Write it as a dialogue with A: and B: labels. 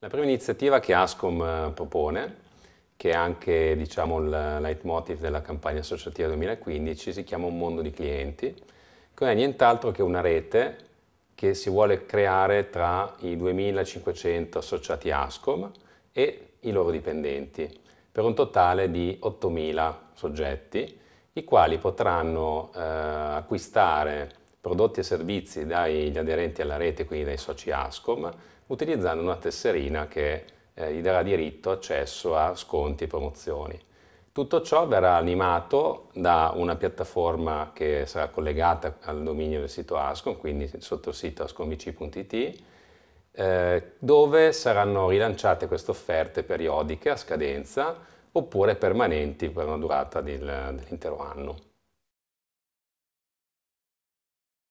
A: La prima iniziativa che Ascom eh, propone, che è anche diciamo, il leitmotiv della campagna associativa 2015, si chiama Un mondo di clienti, che non è nient'altro che una rete che si vuole creare tra i 2500 associati Ascom e i loro dipendenti, per un totale di 8000 soggetti, i quali potranno eh, acquistare prodotti e servizi dagli aderenti alla rete, quindi dai soci ASCOM, utilizzando una tesserina che eh, gli darà diritto accesso a sconti e promozioni. Tutto ciò verrà animato da una piattaforma che sarà collegata al dominio del sito ASCOM, quindi sotto il sito ascomvc.it, eh, dove saranno rilanciate queste offerte periodiche a scadenza oppure permanenti per una durata del, dell'intero anno.